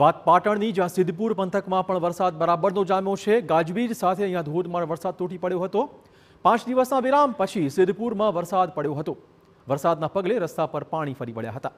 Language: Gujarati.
વાત પાટણની જ્યાં સિદ્ધપુર પંથકમાં પણ વરસાદ બરાબરનો જામ્યો છે ગાજવીજ સાથે અહીંયા ધોધમાર વરસાદ તૂટી પડ્યો હતો પાંચ દિવસના વિરામ પછી સિદ્ધપુરમાં વરસાદ પડ્યો હતો વરસાદના પગલે રસ્તા પર પાણી ફરી વળ્યા હતા